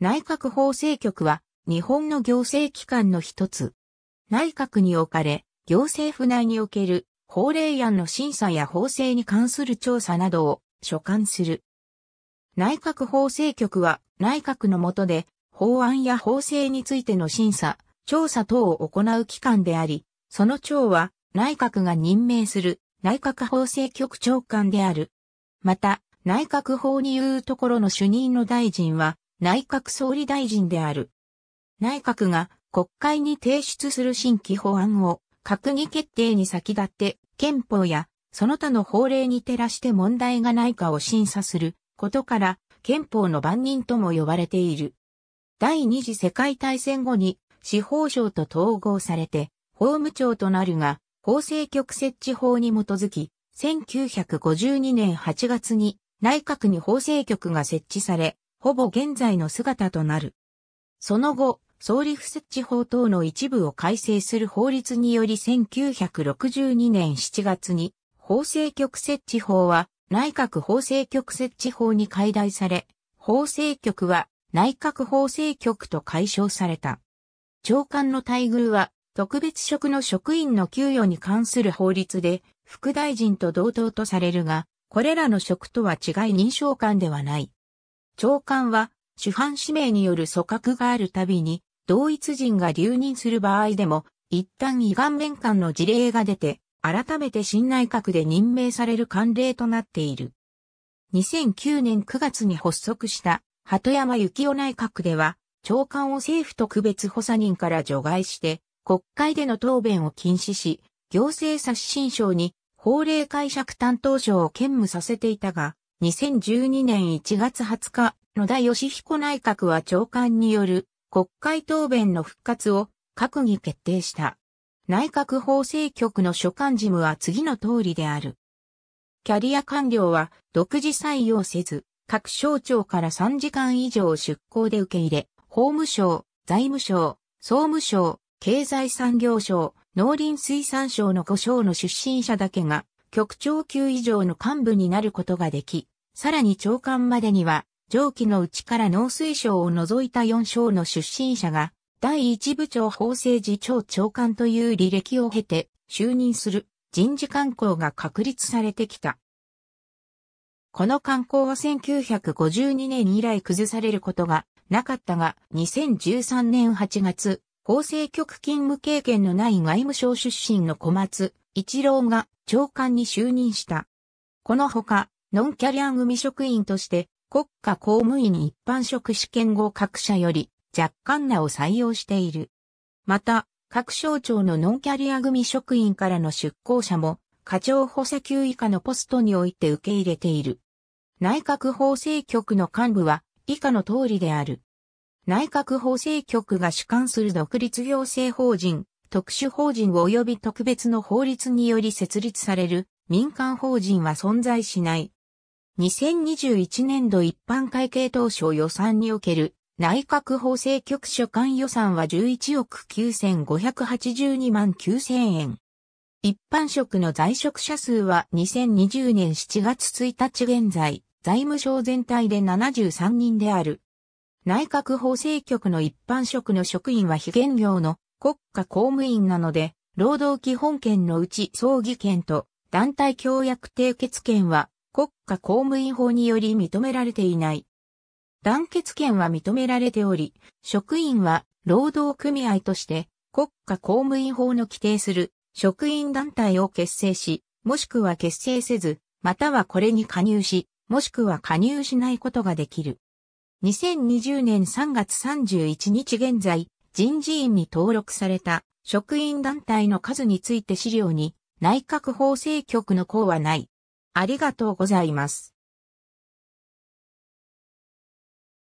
内閣法制局は日本の行政機関の一つ。内閣に置かれ、行政府内における法令案の審査や法制に関する調査などを所管する。内閣法制局は内閣の下で法案や法制についての審査、調査等を行う機関であり、その長は内閣が任命する内閣法制局長官である。また、内閣法に言うところの主任の大臣は内閣総理大臣である。内閣が国会に提出する新規法案を閣議決定に先立って憲法やその他の法令に照らして問題がないかを審査することから憲法の番人とも呼ばれている。第二次世界大戦後に司法省と統合されて法務庁となるが法制局設置法に基づき1952年8月に内閣に法制局が設置されほぼ現在の姿となる。その後、総理不設置法等の一部を改正する法律により1962年7月に法制局設置法は内閣法制局設置法に改題され、法制局は内閣法制局と解消された。長官の待遇は特別職の職員の給与に関する法律で副大臣と同等とされるが、これらの職とは違い認証官ではない。長官は主犯指名による組閣があるたびに、同一人が留任する場合でも、一旦依願面官の事例が出て、改めて新内閣で任命される慣例となっている。2009年9月に発足した鳩山幸夫内閣では、長官を政府特別補佐人から除外して、国会での答弁を禁止し、行政刷新省に法令解釈担当省を兼務させていたが、2012年1月20日、野田義彦内閣は長官による国会答弁の復活を閣議決定した。内閣法制局の所管事務は次の通りである。キャリア官僚は独自採用せず、各省庁から3時間以上出向で受け入れ、法務省、財務省、総務省、経済産業省、農林水産省の5省の出身者だけが局長級以上の幹部になることができ、さらに長官までには、上記のうちから農水省を除いた4省の出身者が、第一部長法制次長長官という履歴を経て、就任する人事官校が確立されてきた。この官校は1952年以来崩されることがなかったが、2013年8月、法制局勤務経験のない外務省出身の小松一郎が長官に就任した。このほか、ノンキャリア組職員として、国家公務員一般職試験後各社より若干名を採用している。また、各省庁のノンキャリア組職員からの出向者も、課長補佐級以下のポストにおいて受け入れている。内閣法制局の幹部は以下の通りである。内閣法制局が主管する独立行政法人、特殊法人及び特別の法律により設立される民間法人は存在しない。2021年度一般会計当初予算における内閣法制局所管予算は11億9582万9000円。一般職の在職者数は2020年7月1日現在、財務省全体で73人である。内閣法制局の一般職の職員は非現業の国家公務員なので、労働基本権のうち葬儀権と団体協約締結権は国家公務員法により認められていない。団結権は認められており、職員は労働組合として国家公務員法の規定する職員団体を結成し、もしくは結成せず、またはこれに加入し、もしくは加入しないことができる。2020年3月31日現在、人事院に登録された職員団体の数について資料に内閣法制局の項はない。ありがとうございます。